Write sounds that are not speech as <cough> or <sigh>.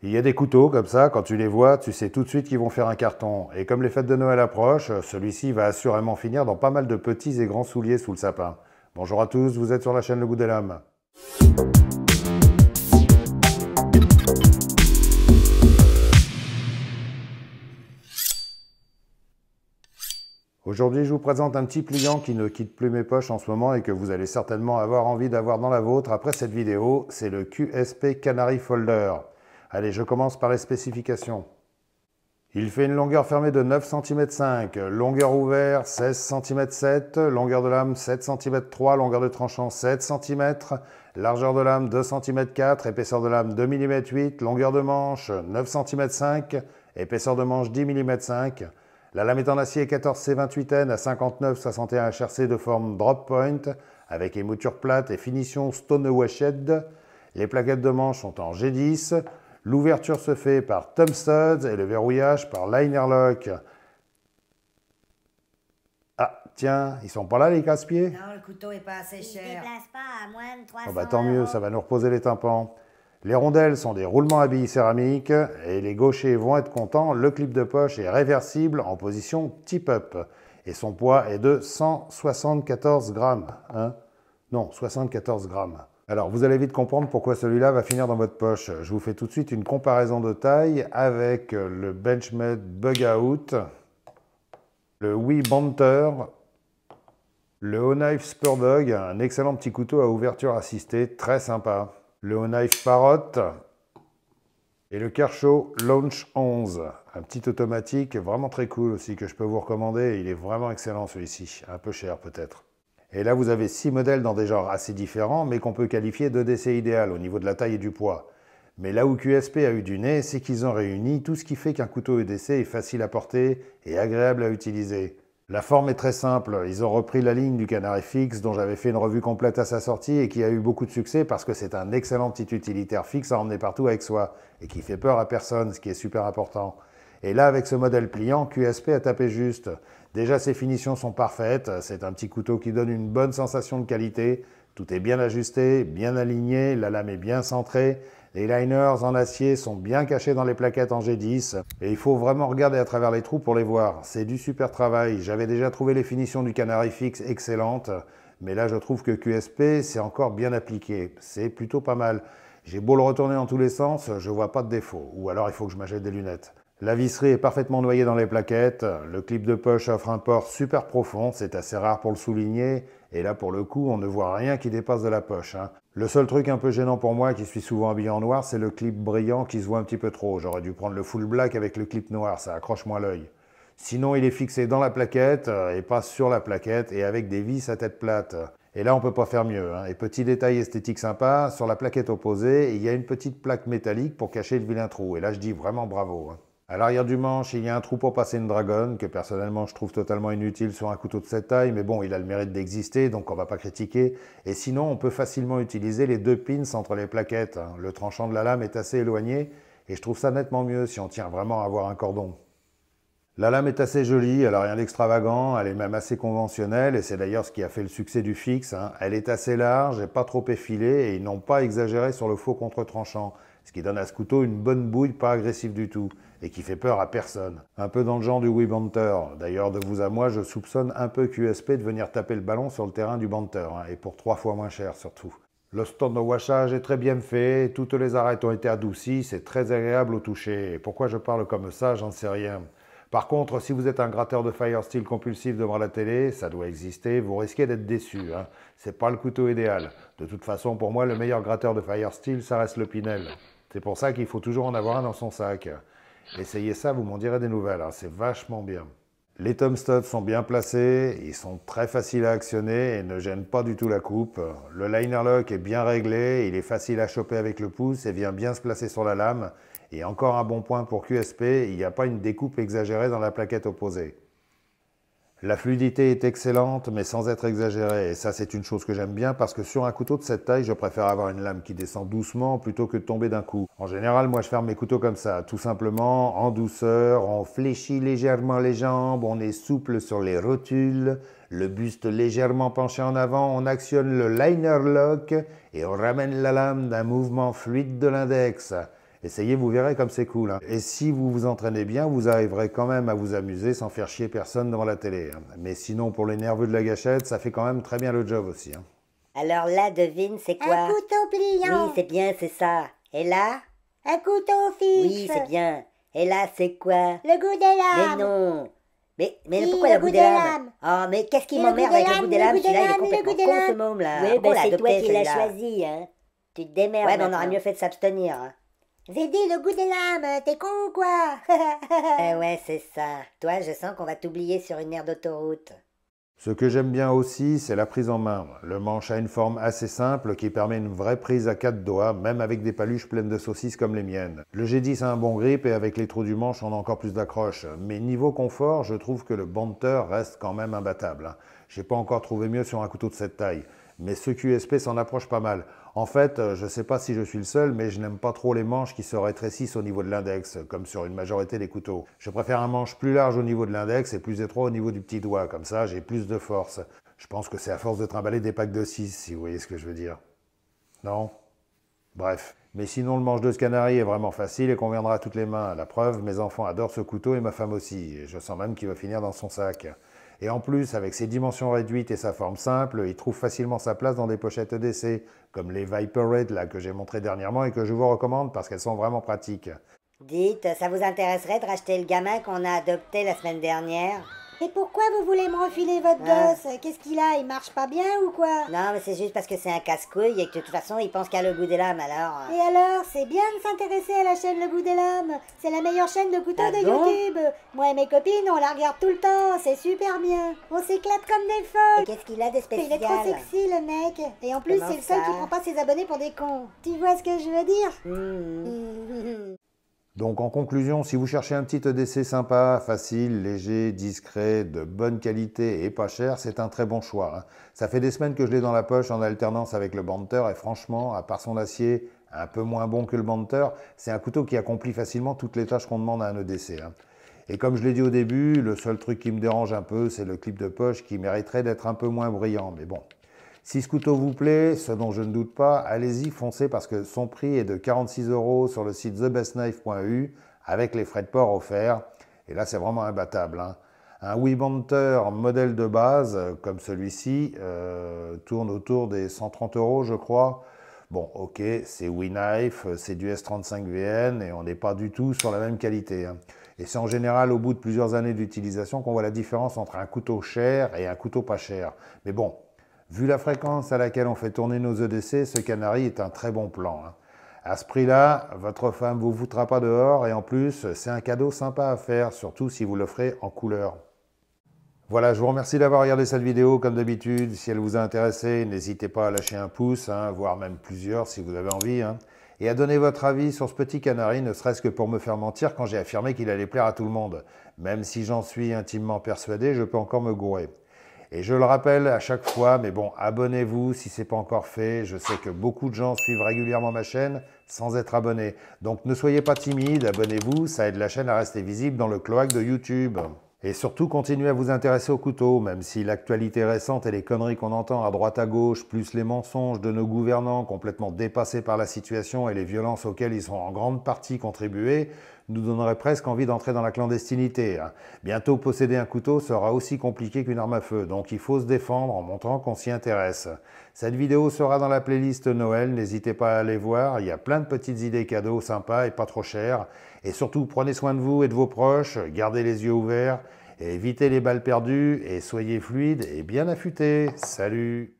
Il y a des couteaux comme ça, quand tu les vois, tu sais tout de suite qu'ils vont faire un carton. Et comme les fêtes de Noël approchent, celui-ci va assurément finir dans pas mal de petits et grands souliers sous le sapin. Bonjour à tous, vous êtes sur la chaîne Le Goût de l'âme. Aujourd'hui, je vous présente un petit pliant qui ne quitte plus mes poches en ce moment et que vous allez certainement avoir envie d'avoir dans la vôtre après cette vidéo. C'est le QSP Canary Folder. Allez, je commence par les spécifications. Il fait une longueur fermée de 9 ,5 longueur ouverte 16 ,7 longueur de lame 7 cm 3, longueur de tranchant 7 cm, largeur de lame 2 cm 4, épaisseur de lame 2 mm 8, longueur de manche 9 cm 5, épaisseur de manche 10 mm 5. La lame est en acier 14C28N à 59,61 HRC de forme drop point avec émouture plate et finition stone washed. Les plaquettes de manche sont en G10. L'ouverture se fait par thumb studs et le verrouillage par liner lock. Ah, tiens, ils sont pas là les casse-pieds Non, le couteau n'est pas assez cher. Il déplace pas à moins de 300 bah, Tant mieux, ça va nous reposer les tympans. Les rondelles sont des roulements à billes céramiques et les gauchers vont être contents, le clip de poche est réversible en position tip-up et son poids est de 174 grammes. Hein non, 74 grammes. Alors, vous allez vite comprendre pourquoi celui-là va finir dans votre poche. Je vous fais tout de suite une comparaison de taille avec le Benchmade Bug Out, le Wii Banter, le Knife Spur Dog, un excellent petit couteau à ouverture assistée, très sympa. Le Knife Parrot et le Kershaw Launch 11, un petit automatique vraiment très cool aussi que je peux vous recommander. Il est vraiment excellent celui-ci, un peu cher peut-être. Et là, vous avez six modèles dans des genres assez différents, mais qu'on peut qualifier de décès idéal au niveau de la taille et du poids. Mais là où QSP a eu du nez, c'est qu'ils ont réuni tout ce qui fait qu'un couteau EDC est facile à porter et agréable à utiliser. La forme est très simple, ils ont repris la ligne du Canard Fix, dont j'avais fait une revue complète à sa sortie et qui a eu beaucoup de succès parce que c'est un excellent petit utilitaire fixe à emmener partout avec soi et qui fait peur à personne, ce qui est super important. Et là, avec ce modèle pliant, QSP a tapé juste. Déjà, ses finitions sont parfaites, c'est un petit couteau qui donne une bonne sensation de qualité, tout est bien ajusté, bien aligné, la lame est bien centrée, les liners en acier sont bien cachés dans les plaquettes en G10 et il faut vraiment regarder à travers les trous pour les voir. C'est du super travail. J'avais déjà trouvé les finitions du Canary Fix excellentes, mais là je trouve que QSP c'est encore bien appliqué. C'est plutôt pas mal. J'ai beau le retourner en tous les sens, je vois pas de défaut. Ou alors il faut que je m'achète des lunettes. La visserie est parfaitement noyée dans les plaquettes, le clip de poche offre un port super profond, c'est assez rare pour le souligner, et là pour le coup on ne voit rien qui dépasse de la poche. Hein. Le seul truc un peu gênant pour moi qui suis souvent habillé en noir, c'est le clip brillant qui se voit un petit peu trop, j'aurais dû prendre le full black avec le clip noir, ça accroche moins l'œil. Sinon il est fixé dans la plaquette, euh, et pas sur la plaquette, et avec des vis à tête plate. Et là, on peut pas faire mieux. Hein. Et petit détail esthétique sympa, sur la plaquette opposée, il y a une petite plaque métallique pour cacher le vilain trou. Et là, je dis vraiment bravo. Hein. À l'arrière du manche, il y a un trou pour passer une dragonne, que personnellement je trouve totalement inutile sur un couteau de cette taille, mais bon, il a le mérite d'exister, donc on ne va pas critiquer. Et sinon, on peut facilement utiliser les deux pins entre les plaquettes. Hein. Le tranchant de la lame est assez éloigné, et je trouve ça nettement mieux si on tient vraiment à avoir un cordon. La lame est assez jolie, elle n'a rien d'extravagant, elle est même assez conventionnelle, et c'est d'ailleurs ce qui a fait le succès du fixe. Hein. Elle est assez large, et pas trop effilée, et ils n'ont pas exagéré sur le faux contre-tranchant ce qui donne à ce couteau une bonne bouille pas agressive du tout, et qui fait peur à personne. Un peu dans le genre du Wii Banter. D'ailleurs, de vous à moi, je soupçonne un peu QSP de venir taper le ballon sur le terrain du Banter, hein, et pour trois fois moins cher surtout. Le stand de washage est très bien fait, toutes les arêtes ont été adoucies, c'est très agréable au toucher. pourquoi je parle comme ça, j'en sais rien. Par contre, si vous êtes un gratteur de Fire compulsif devant la télé, ça doit exister, vous risquez d'être déçu. Hein. C'est pas le couteau idéal. De toute façon, pour moi, le meilleur gratteur de Fire Steel, ça reste le Pinel. C'est pour ça qu'il faut toujours en avoir un dans son sac. Essayez ça, vous m'en direz des nouvelles, hein. c'est vachement bien. Les tomstops sont bien placés, ils sont très faciles à actionner et ne gênent pas du tout la coupe. Le liner lock est bien réglé, il est facile à choper avec le pouce et vient bien se placer sur la lame. Et encore un bon point pour QSP, il n'y a pas une découpe exagérée dans la plaquette opposée. La fluidité est excellente, mais sans être exagérée. Et ça, c'est une chose que j'aime bien parce que sur un couteau de cette taille, je préfère avoir une lame qui descend doucement plutôt que de tomber d'un coup. En général, moi, je ferme mes couteaux comme ça, tout simplement, en douceur. On fléchit légèrement les jambes, on est souple sur les rotules, le buste légèrement penché en avant. On actionne le liner lock et on ramène la lame d'un mouvement fluide de l'index. Essayez, vous verrez comme c'est cool. Hein. Et si vous vous entraînez bien, vous arriverez quand même à vous amuser sans faire chier personne devant la télé. Hein. Mais sinon, pour les nerveux de la gâchette, ça fait quand même très bien le job aussi. Hein. Alors là, devine, c'est quoi Un couteau pliant Oui, c'est bien, c'est ça. Et là Un couteau fixe Oui, c'est bien. Et là, c'est quoi Le goût des lames Mais non mais, mais pourquoi le, goût des lames Oh, mais qu'est-ce qui m'emmerde avec le goût des lames Celui-là, complètement con, ce môme-là. Oui, ah c'est toi qui l'as choisi, Tu te démerdes. Ouais, on aurait mieux fait de s'abstenir. J'ai le goût des lames, t'es con ou quoi <laughs> Eh ouais, c'est ça. Toi, je sens qu'on va t'oublier sur une aire d'autoroute. Ce que j'aime bien aussi, c'est la prise en main. Le manche a une forme assez simple qui permet une vraie prise à quatre doigts, même avec des paluches pleines de saucisses comme les miennes. Le G10 a un bon grip et avec les trous du manche, on a encore plus d'accroche. Mais niveau confort, je trouve que le banter reste quand même imbattable. Hein. J'ai pas encore trouvé mieux sur un couteau de cette taille mais ce QSP s'en approche pas mal. En fait, euh, je ne sais pas si je suis le seul, mais je n'aime pas trop les manches qui se rétrécissent au niveau de l'index, comme sur une majorité des couteaux. Je préfère un manche plus large au niveau de l'index et plus étroit au niveau du petit doigt, comme ça j'ai plus de force. Je pense que c'est à force de trimballer des packs de 6, si vous voyez ce que je veux dire. Non Bref. Mais sinon, le manche de ce est vraiment facile et conviendra à toutes les mains. La preuve, mes enfants adorent ce couteau et ma femme aussi. Je sens même qu'il va finir dans son sac. Et en plus, avec ses dimensions réduites et sa forme simple, il trouve facilement sa place dans des pochettes d'essai, comme les Viper Red là que j'ai montré dernièrement et que je vous recommande parce qu'elles sont vraiment pratiques. Dites, ça vous intéresserait de racheter le gamin qu'on a adopté la semaine dernière et pourquoi vous voulez me refiler votre dose ah. gosse Qu'est-ce qu'il a Il marche pas bien ou quoi Non, mais c'est juste parce que c'est un casse-couille et que de toute façon, il pense qu'à Le Goût des Lames, alors... Et alors, c'est bien de s'intéresser à la chaîne Le Goût des Lames. C'est la meilleure chaîne de couteau ah de YouTube. Moi et mes copines, on la regarde tout le temps. C'est super bien. On s'éclate comme des folles. Qu'est-ce qu'il a de spécial Il est trop sexy, le mec. Et en plus, c'est le seul qui prend pas ses abonnés pour des cons. Tu vois ce que je veux dire mmh. <laughs> Donc en conclusion, si vous cherchez un petit EDC sympa, facile, léger, discret, de bonne qualité et pas cher, c'est un très bon choix. Hein. Ça fait des semaines que je l'ai dans la poche en alternance avec le Banter et franchement, à part son acier un peu moins bon que le Banter, c'est un couteau qui accomplit facilement toutes les tâches qu'on demande à un EDC. Hein. Et comme je l'ai dit au début, le seul truc qui me dérange un peu, c'est le clip de poche qui mériterait d'être un peu moins brillant. Mais bon, si ce couteau vous plaît, ce dont je ne doute pas, allez-y, foncez parce que son prix est de 46 euros sur le site thebestknife.eu avec les frais de port offerts. Et là, c'est vraiment imbattable. Hein. Un Webanter modèle de base euh, comme celui-ci euh, tourne autour des 130 euros, je crois. Bon, ok, c'est Knife, euh, c'est du S35VN et on n'est pas du tout sur la même qualité. Hein. Et c'est en général au bout de plusieurs années d'utilisation qu'on voit la différence entre un couteau cher et un couteau pas cher. Mais bon, Vu la fréquence à laquelle on fait tourner nos EDC, ce canari est un très bon plan. Hein. À ce prix-là, votre femme vous voudra pas dehors et en plus, c'est un cadeau sympa à faire, surtout si vous l'offrez en couleur. Voilà, je vous remercie d'avoir regardé cette vidéo comme d'habitude. Si elle vous a intéressé, n'hésitez pas à lâcher un pouce, hein, voire même plusieurs si vous avez envie, hein. et à donner votre avis sur ce petit canari, ne serait-ce que pour me faire mentir quand j'ai affirmé qu'il allait plaire à tout le monde. Même si j'en suis intimement persuadé, je peux encore me gourer. Et je le rappelle à chaque fois, mais bon, abonnez-vous si ce n'est pas encore fait. Je sais que beaucoup de gens suivent régulièrement ma chaîne sans être abonnés. Donc ne soyez pas timide, abonnez-vous, ça aide la chaîne à rester visible dans le cloaque de YouTube. Et surtout, continuez à vous intéresser au couteau, même si l'actualité récente et les conneries qu'on entend à droite à gauche, plus les mensonges de nos gouvernants complètement dépassés par la situation et les violences auxquelles ils ont en grande partie contribué, nous donnerait presque envie d'entrer dans la clandestinité. Hein. Bientôt, posséder un couteau sera aussi compliqué qu'une arme à feu, donc il faut se défendre en montrant qu'on s'y intéresse. Cette vidéo sera dans la playlist Noël, n'hésitez pas à aller voir, il y a plein de petites idées cadeaux sympas et pas trop chères. Et surtout, prenez soin de vous et de vos proches, gardez les yeux ouverts, évitez les balles perdues, et soyez fluides et bien affûtés. Salut